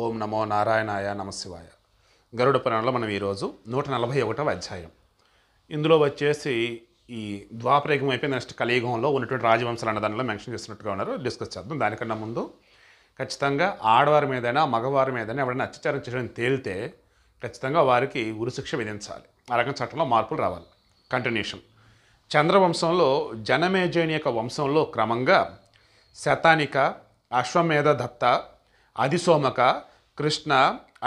ఓం నమో నారాయణాయ నమశివాయ గరుడ పురాణంలో మనం ఈరోజు నూట నలభై ఒకటవ అధ్యాయం ఇందులో వచ్చేసి ఈ ద్వాపరేగం అయిపోయి నెక్స్ట్ కలియుగంలో ఉన్నటువంటి రాజవంశాలు అన్న దానిలో మెన్షన్ చేసినట్టుగా ఉన్నారు డిస్కస్ చేద్దాం దానికన్నా ముందు ఖచ్చితంగా ఆడవారి మీదైనా మగవారి మీదైనా ఎవరైనా అత్యాచారం చేయడం తేలితే ఖచ్చితంగా వారికి ఉరిశిక్ష విధించాలి ఆ రకం చట్టంలో మార్పులు రావాలి కంటిన్యూషన్ చంద్రవంశంలో జనమేజయుని యొక్క వంశంలో క్రమంగా శతానిక అశ్వమేధ దత్త అధిసోమక కృష్ణ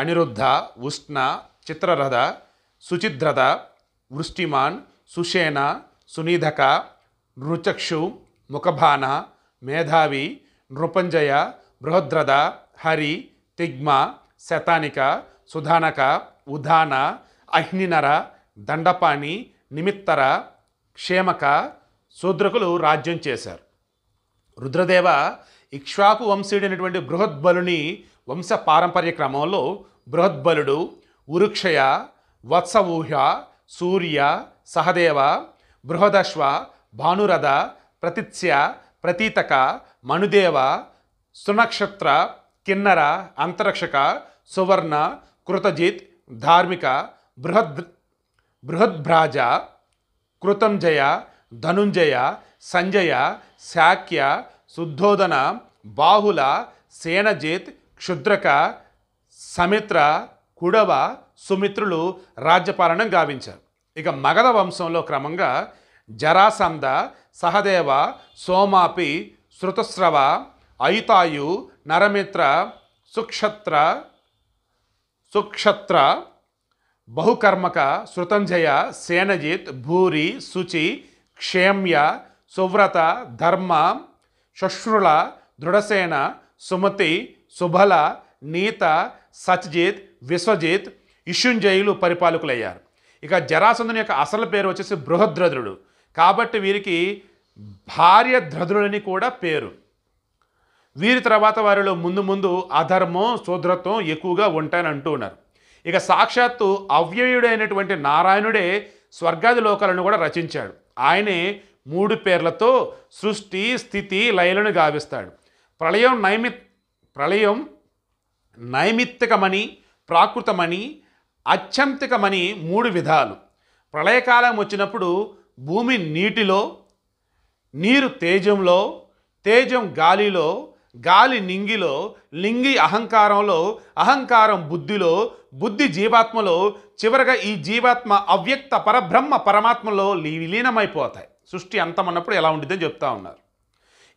అనిరుద్ధ ఉష్ణ చిత్రరథ సుచిద్రథ వృష్టిమాన్ సుషేన సునీధక నృచక్షు ముఖభాన మేధావి నృపంజయ బృహద్రథ హరి తిగ్మ శతానిక సుధానక ఉధాన అహ్నినర దండపాణి నిమిత్తర క్షేమక శూద్రకులు రాజ్యం చేశారు రుద్రదేవ ఇక్ష్వాకు వంశీయుడైనటువంటి బృహద్బలుని వంశ పారంపర్య క్రమంలో బృహద్బలుడు ఉరుక్షయ వత్సవూహ్య సూర్య సహదేవ బృహదశ్వ భానురథ ప్రతిత్స్య ప్రతీతక మణుదేవ సునక్షత్ర కిన్నర అంతరక్షక సువర్ణ కృతజిత్ ధార్మిక బృహద్ బృహద్భ్రాజ కృతంజయ ధనుంజయ సంజయ శాక్య శుద్ధోదన బాహుల సేనజిత్ క్షుద్రక సమిత్ర కుడవ సుమిత్రులు రాజ్యపాలనం గావించారు ఇక మగధ వంశంలో క్రమంగా జరాసంద సహదేవ సోమాపి శృతస్రవ ఐతాయు నరమిత్ర సుక్షత్ర సుక్షత్ర బహుకర్మక శృతంజయ సేనజిత్ భూరి శుచి క్షేమ్య సువ్రత ధర్మ శుశ్రుల దృఢసేన సుమతి సుభల నీత సత్జిత్ విశ్వజిత్ ఇషుంజయులు పరిపాలకులయ్యారు ఇక జరాసంధుని యొక్క అసలు పేరు వచ్చేసి బృహద్రదుడు కాబట్టి వీరికి భార్య ధ్రదుడని కూడా పేరు వీరి తర్వాత వారిలో ముందు ముందు అధర్మం శూద్రత్వం ఎక్కువగా ఉంటాయని అంటూ ఉన్నారు ఇక సాక్షాత్తు అవ్యయుడైనటువంటి నారాయణుడే స్వర్గాది లోకాలను కూడా రచించాడు ఆయనే మూడు పేర్లతో సృష్టి స్థితి లయలను గావిస్తాడు ప్రళయం నైమి ప్రళయం నైమిత్తికమని ప్రాకృతమని అత్యంతికమని మూడు విధాలు ప్రళయకాలం వచ్చినప్పుడు భూమి నీటిలో నీరు తేజంలో తేజం గాలిలో గాలి నింగిలో లింగి అహంకారంలో అహంకారం బుద్ధిలో బుద్ధి జీవాత్మలో చివరగా ఈ జీవాత్మ అవ్యక్త పరబ్రహ్మ పరమాత్మలో విలీనమైపోతాయి సృష్టి అంతమన్నప్పుడు ఎలా ఉండిద్దని చెప్తా ఉన్నారు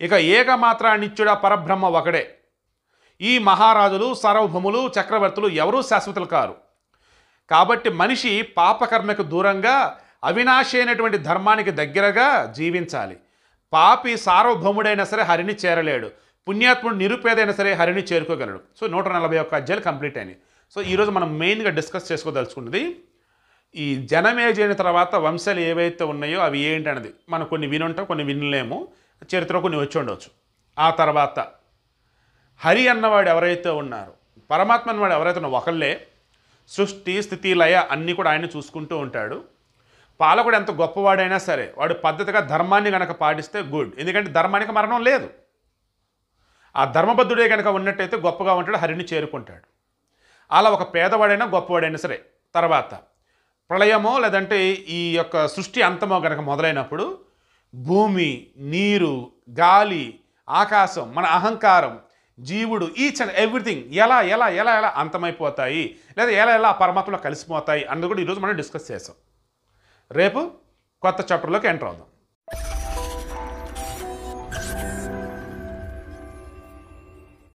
ఇక ఏకమాత్ర నిత్యుడ పరబ్రహ్మ ఒకడే ఈ మహారాజులు సార్వభౌములు చక్రవర్తులు ఎవరూ శాశ్వతలు కారు కాబట్టి మనిషి పాపకర్మకు దూరంగా అవినాశి అయినటువంటి ధర్మానికి దగ్గరగా జీవించాలి పాపి సార్వభౌముడైనా సరే హరిని చేరలేడు పుణ్యాత్ముడు నిరుపేదైనా సరే హరిని చేరుకోగలడు సో నూట నలభై ఒక్క అధ్యాయులు కంప్లీట్ అయినాయి సో ఈరోజు మనం మెయిన్గా డిస్కస్ చేసుకోదలుచుకున్నది ఈ జనమేజైన తర్వాత వంశాలు ఏవైతే ఉన్నాయో అవి ఏంటన్నది మనం కొన్ని వినుంటాం కొన్ని వినలేము చరిత్ర కొన్ని వచ్చి ఉండవచ్చు ఆ తర్వాత హరి అన్నవాడు ఎవరైతే ఉన్నారు పరమాత్మ అన్నవాడు ఎవరైతే ఉన్నారో ఒకళ్ళే సృష్టి స్థితి లయ అన్నీ కూడా ఆయన చూసుకుంటూ ఉంటాడు పాలకుడు ఎంత గొప్పవాడైనా సరే వాడు పద్ధతిగా ధర్మాన్ని కనుక పాటిస్తే గుడ్ ఎందుకంటే ధర్మానికి మరణం లేదు ఆ ధర్మబద్ధుడే కనుక ఉన్నట్టయితే గొప్పగా ఉంటాడు హరిని చేరుకుంటాడు అలా ఒక పేదవాడైనా గొప్పవాడైనా సరే తర్వాత ప్రళయమో లేదంటే ఈ యొక్క సృష్టి అంతమో గనక మొదలైనప్పుడు భూమి నీరు గాలి ఆకాశం మన అహంకారం జీవుడు ఈచ్ అండ్ ఎవ్రీథింగ్ ఎలా ఎలా ఎలా ఎలా అంతమైపోతాయి లేదా ఎలా ఎలా పరమాత్మలో కలిసిపోతాయి అన్నది కూడా ఈరోజు మనం డిస్కస్ చేసాం రేపు కొత్త చాప్టర్లోకి ఎంటర్ అవుదాం